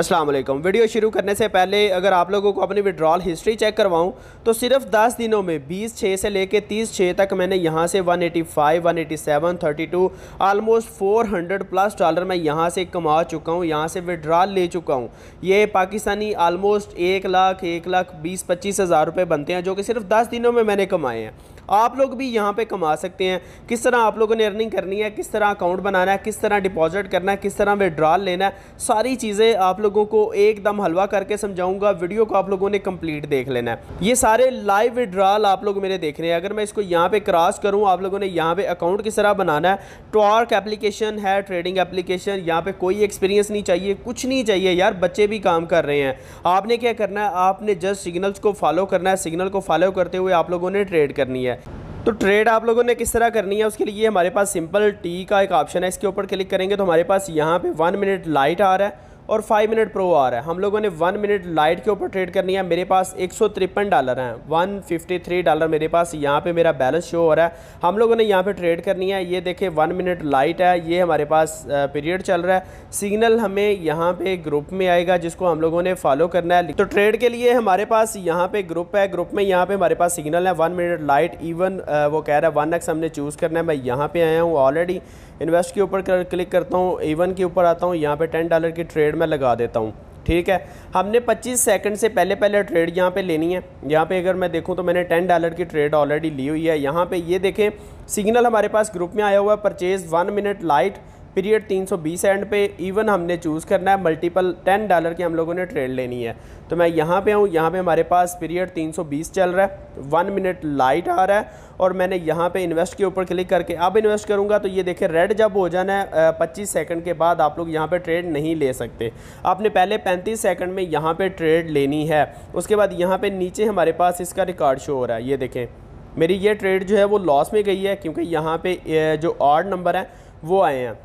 अस्सलाम वालेकुम वीडियो शुरू करने से पहले अगर आप लोगों को अपनी विड्रॉल हिस्ट्री चेक करवाऊँ तो सिर्फ 10 दिनों में 20 छः से लेके 30 छः तक मैंने यहाँ से 185, 187, 32 आलमोस्ट 400 प्लस डॉलर मैं यहाँ से कमा चुका हूँ यहाँ से विड्रॉल ले चुका हूँ ये पाकिस्तानी आलमोस्ट एक लाख एक लाख बीस पच्चीस हज़ार रुपये बनते हैं जो कि सिर्फ दस दिनों में मैंने कमाए हैं आप लोग भी यहाँ पे कमा सकते हैं किस तरह आप लोगों ने अर्निंग करनी है किस तरह अकाउंट बनाना है किस तरह डिपॉजिट करना है किस तरह विड्रॉल लेना है सारी चीज़ें आप लोगों को एकदम हलवा करके समझाऊंगा वीडियो को आप लोगों ने कंप्लीट देख लेना है ये सारे लाइव विड्रॉल आप लोग मेरे देख रहे हैं अगर मैं इसको यहाँ पर क्रॉस करूँ आप लोगों ने यहाँ पर अकाउंट किस तरह बनाना है टॉर्क एप्लीकेशन है ट्रेडिंग एप्लीकेशन यहाँ पर कोई एक्सपीरियंस नहीं चाहिए कुछ नहीं चाहिए यार बच्चे भी काम कर रहे हैं आपने क्या करना है आपने जस्ट सिग्नल्स को फॉलो करना है सिग्नल को फॉलो करते हुए आप लोगों ने ट्रेड करनी है तो ट्रेड आप लोगों ने किस तरह करनी है उसके लिए हमारे पास सिंपल टी का एक ऑप्शन है इसके ऊपर क्लिक करेंगे तो हमारे पास यहाँ पे वन मिनट लाइट आ रहा है और फाइव मिनट प्रो आ रहा है हम लोगों ने वन मिनट लाइट के ऊपर ट्रेड करनी है मेरे पास एक डॉलर हैं 153 डॉलर मेरे पास यहाँ पे मेरा बैलेंस शो हो रहा है हम लोगों ने यहाँ पे ट्रेड करनी है ये देखें वन मिनट लाइट है ये हमारे पास पीरियड चल रहा है सिग्नल हमें यहाँ पे ग्रुप में आएगा जिसको हम लोगों ने फॉलो करना है तो ट्रेड के लिए हमारे पास यहाँ पे ग्रुप है ग्रुप में यहाँ पे हमारे पास सिग्नल है वन मिनट लाइट इवन वो कह रहा है वन हमने चूज़ करना है मैं यहाँ पर आया हूँ ऑलरेडी इन्वेस्ट के ऊपर क्लिक करता हूँ एवन के ऊपर आता हूँ यहाँ पर टेन डॉलर की ट्रेड मैं लगा देता हूँ ठीक है हमने 25 सेकंड से पहले पहले ट्रेड यहाँ पे लेनी है यहाँ पे अगर मैं देखूँ तो मैंने 10 डॉलर की ट्रेड ऑलरेडी ली हुई है यहाँ पे ये देखें सिग्नल हमारे पास ग्रुप में आया हुआ है purchase one minute light period 320 and पे इवन हमने चूज़ करना है मल्टीपल 10 डॉलर की हम लोगों ने ट्रेड लेनी है तो मैं यहाँ पे हूँ यहाँ पे हमारे पास पीरियड 320 चल रहा है वन मिनट लाइट आ रहा है और मैंने यहाँ पे इन्वेस्ट के ऊपर क्लिक करके अब इन्वेस्ट करूँगा तो ये देखें रेड जब हो जाना है पच्चीस सेकेंड के बाद आप लोग यहाँ पर ट्रेड नहीं ले सकते आपने पहले पैंतीस सेकेंड में यहाँ पर ट्रेड लेनी है उसके बाद यहाँ पर नीचे हमारे पास इसका रिकॉर्ड शो हो रहा है ये देखें मेरी ये ट्रेड जो है वो लॉस में गई है क्योंकि यहाँ पे जो आर्ड नंबर है वो आए हैं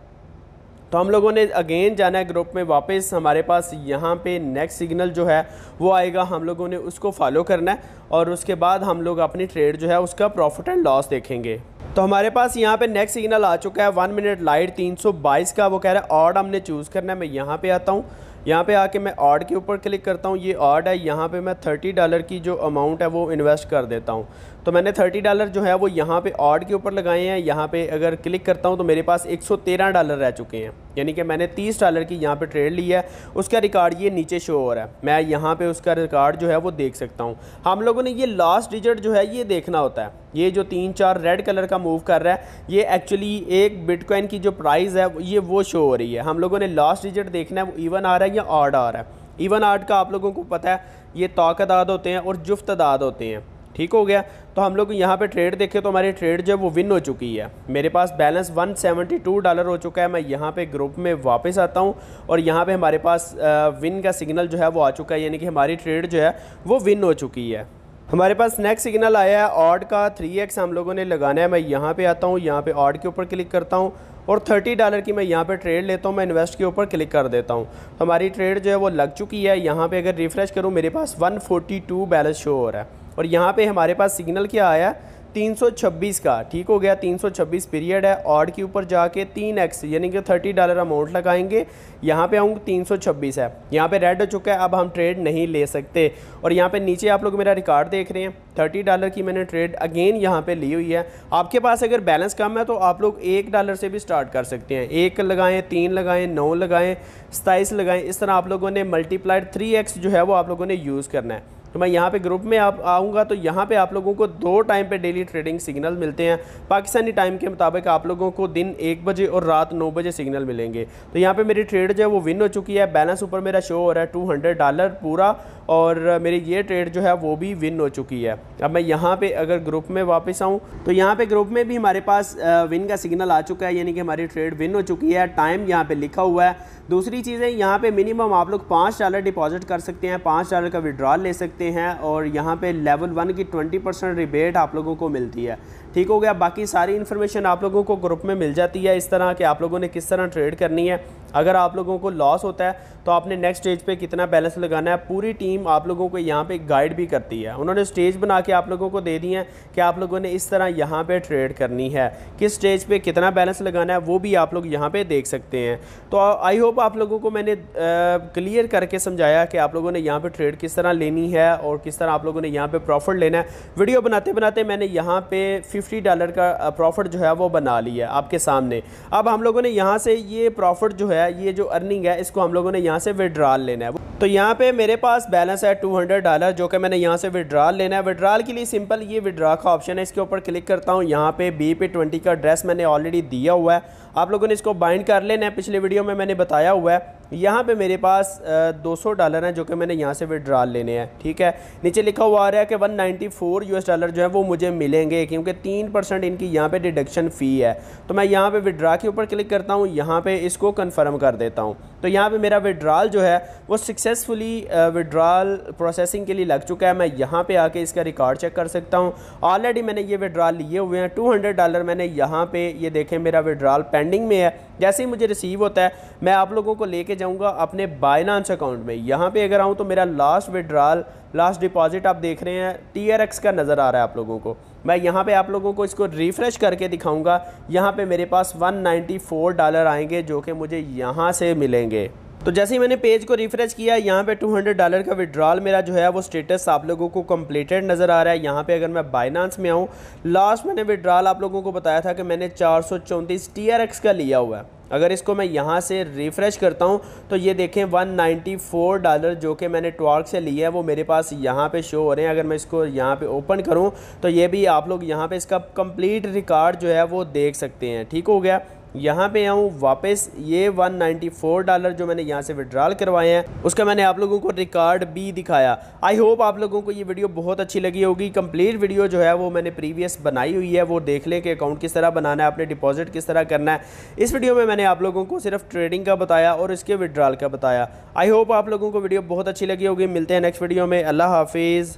तो हम लोगों ने अगेन जाना है ग्रुप में वापस हमारे पास यहाँ पे नेक्स्ट सिग्नल जो है वो आएगा हम लोगों ने उसको फॉलो करना है और उसके बाद हम लोग अपनी ट्रेड जो है उसका प्रॉफिट एंड लॉस देखेंगे तो हमारे पास यहाँ पे नेक्स्ट सिग्नल आ चुका है वन मिनट लाइट 322 का वो कह रहा है ऑड हमने चूज़ करना है मैं यहाँ पे आता हूँ यहाँ पे आके मैं ऑड के ऊपर क्लिक करता हूँ ये ऑड है यहाँ पे मैं 30 डॉलर की जो अमाउंट है वो इन्वेस्ट कर देता हूँ तो मैंने थर्टी डॉलर जो है वो यहाँ पे ऑड के ऊपर लगाए हैं यहाँ पे अगर क्लिक करता हूँ तो मेरे पास एक सौ तेरह डॉलर रह चुके हैं यानी कि मैंने तीस डॉलर की यहाँ पे ट्रेड ली है उसका रिकॉर्ड ये नीचे शो हो रहा है मैं यहाँ पे उसका रिकॉर्ड जो है वो देख सकता हूँ हम लोगों ने ये लास्ट डिजिट जो है ये देखना होता है ये जो तीन चार रेड कलर का मूव कर रहा है ये एक्चुअली एक बिटकॉइन की जो प्राइस है ये वो शो हो रही है हम लोगों ने लास्ट डिजिट देखना है वो इवन आ रहा है या ऑड आ रहा है इवन आर्ट का आप लोगों को पता है ये ताकत आद होते हैं और जुफ्त आदाद होते हैं ठीक हो गया तो हम लोग यहाँ पे ट्रेड देखें तो हमारी ट्रेड जो है वो विन हो चुकी है मेरे पास बैलेंस 172 डॉलर हो चुका है मैं यहाँ पे ग्रुप में वापस आता हूँ और यहाँ पे हमारे पास विन का सिग्नल जो है वो आ चुका है यानी कि हमारी ट्रेड जो है वो विन हो चुकी है हमारे पास नेक्स्ट सिग्नल आया है ऑड का थ्री हम लोगों ने लगाना है मैं यहाँ पर आता हूँ यहाँ पर ऑड के ऊपर क्लिक करता हूँ और 30 डॉलर की मैं यहाँ पे ट्रेड लेता हूँ मैं इन्वेस्ट के ऊपर क्लिक कर देता हूँ हमारी ट्रेड जो है वो लग चुकी है यहाँ पे अगर रिफ़्रेश करूँ मेरे पास 142 बैलेंस शो हो रहा है और यहाँ पे हमारे पास सिग्नल क्या आया 326 का ठीक हो गया 326 पीरियड है ऑड के ऊपर जाके तीन एक्स यानी कि 30 डॉलर अमाउंट लगाएंगे यहाँ पे आऊँगा 326 है यहाँ पे रेड हो चुका है अब हम ट्रेड नहीं ले सकते और यहाँ पे नीचे आप लोग मेरा रिकॉर्ड देख रहे हैं 30 डॉलर की मैंने ट्रेड अगेन यहाँ पे ली हुई है आपके पास अगर बैलेंस कम है तो आप लोग एक डॉलर से भी स्टार्ट कर सकते हैं एक लगाएं तीन लगाएं नौ लगाएं सताइस लगाएं इस तरह आप लोगों ने मल्टीप्लाइड थ्री एक्स जो है वो आप लोगों ने यूज़ करना है तो मैं यहाँ पे ग्रुप में आप आऊँगा तो यहाँ पे आप लोगों को दो टाइम पे डेली ट्रेडिंग सिग्नल मिलते हैं पाकिस्तानी टाइम के मुताबिक आप लोगों को दिन एक बजे और रात नौ बजे सिग्नल मिलेंगे तो यहाँ पे मेरी ट्रेड जो है वो विन हो चुकी है बैलेंस ऊपर मेरा शो हो रहा है टू हंड्रेड डॉलर पूरा और मेरी ये ट्रेड जो है वो भी विन हो चुकी है अब मैं यहाँ पर अगर ग्रुप में वापस आऊँ तो यहाँ पर ग्रुप में भी हमारे पास विन का सिग्नल आ चुका है यानी कि हमारी ट्रेड विन हो चुकी है टाइम यहाँ पर लिखा हुआ है दूसरी चीज़ है यहाँ पर मिनिमम आप लोग पाँच डॉलर डिपॉजिट कर सकते हैं पाँच डॉलर का विड्रॉल ले सकते सकते हैं और यहाँ पे लेवल वन की 20 परसेंट रिबेट आप लोगों को मिलती है ठीक हो गया बाकी सारी इन्फॉर्मेशन आप लोगों को ग्रुप में मिल जाती है इस तरह कि आप लोगों ने किस तरह ट्रेड करनी है अगर आप लोगों को लॉस होता है तो आपने नेक्स्ट स्टेज पे कितना बैलेंस लगाना है पूरी टीम आप लोगों को यहाँ पे गाइड भी करती है उन्होंने स्टेज बना के आप लोगों को दे दी है कि आप लोगों ने इस तरह यहाँ पे ट्रेड करनी है किस स्टेज पे कितना बैलेंस लगाना है वो भी आप लोग यहाँ पे देख सकते हैं तो आई होप आप लोगों को मैंने क्लियर करके समझाया कि आप लोगों ने यहाँ पर ट्रेड किस तरह लेनी है और किस तरह आप लोगों ने यहाँ पर प्रॉफिट लेना है वीडियो बनाते बनाते मैंने यहाँ पर फिफ्टी डॉलर का प्रॉफिट जो है वो बना लिया आपके सामने अब हम लोगों ने यहाँ से ये प्रॉफिट जो है ये जो अर्निंग है इसको हम लोगों ने यहाँ यहाँ से विड्रॉल लेना है तो यहाँ पे मेरे पास बैलेंस है 200 डॉलर जो कि मैंने यहाँ से विड्रॉल लेना है विड्रॉल के लिए सिंपल ये विड्रॉ का ऑप्शन है इसके ऊपर क्लिक करता हूँ यहाँ पे बी पी ट्वेंटी का एड्रेस मैंने ऑलरेडी दिया हुआ है आप लोगों ने इसको बाइंड कर लेना है पिछले वीडियो में मैंने बताया हुआ है यहाँ पे मेरे पास दो सौ डॉलर हैं जो कि मैंने यहाँ से विड्रॉल लेने हैं ठीक है नीचे लिखा हुआ आ रहा है कि one ninety four U S dollar जो है वो मुझे मिलेंगे क्योंकि तीन परसेंट इनकी यहाँ पे डिडक्शन फ़ी है तो मैं यहाँ पे विड्रा के ऊपर क्लिक करता हूँ यहाँ पे इसको कंफर्म कर देता हूँ तो यहाँ पे मेरा विड्रॉल जो है वो सक्सेसफुली विड्रॉल प्रोसेसिंग के लिए लग चुका है मैं यहाँ पे आके इसका रिकॉर्ड चेक कर सकता हूँ ऑलरेडी मैंने ये विड्रॉल लिए हुए हैं टू हंड्रेड डॉलर मैंने यहाँ पे ये देखें मेरा विड्रॉल पेंडिंग में है जैसे ही मुझे रिसीव होता है मैं आप लोगों को लेके जाऊंगा अपने बाइनांस अकाउंट में यहाँ पे अगर आऊँ तो मेरा लास्ट विड्रॉल लास्ट डिपॉजिट आप देख रहे हैं टी आर एक्स का नज़र आ रहा है आप लोगों को मैं यहाँ पे आप लोगों को इसको रिफ़्रेश करके दिखाऊंगा यहाँ पे मेरे पास 194 डॉलर आएंगे जो कि मुझे यहाँ से मिलेंगे तो जैसे ही मैंने पेज को रिफ्रेश किया यहाँ पे 200 डॉलर का विड्रॉल मेरा जो है वो स्टेटस आप लोगों को कंप्लीटेड नज़र आ रहा है यहाँ पे अगर मैं बाइनांस में आऊँ लास्ट मैंने विड्रॉल आप लोगों को बताया था कि मैंने चार सौ का लिया हुआ है अगर इसको मैं यहाँ से रिफ़्रेश करता हूँ तो ये देखें 194 डॉलर जो कि मैंने ट्वार्क से लिया है वो मेरे पास यहाँ पे शो हो रहे हैं अगर मैं इसको यहाँ पे ओपन करूँ तो ये भी आप लोग यहाँ पे इसका कंप्लीट रिकॉर्ड जो है वो देख सकते हैं ठीक हो गया यहाँ पे आऊँ वापस ये 194 डॉलर जो मैंने यहाँ से विड्रॉल करवाए हैं उसका मैंने आप लोगों को रिकॉर्ड भी दिखाया आई होप आप लोगों को ये वीडियो बहुत अच्छी लगी होगी कंप्लीट वीडियो जो है वो मैंने प्रीवियस बनाई हुई है वो देख लें कि अकाउंट किस तरह बनाना है अपने डिपॉजिट किस तरह करना है इस वीडियो में मैंने आप लोगों को सिर्फ ट्रेडिंग का बताया और इसके विड्रॉल का बताया आई होप आप लोगों को वीडियो बहुत अच्छी लगी होगी मिलते हैं नेक्स्ट वीडियो में अल्लाह हाफिज़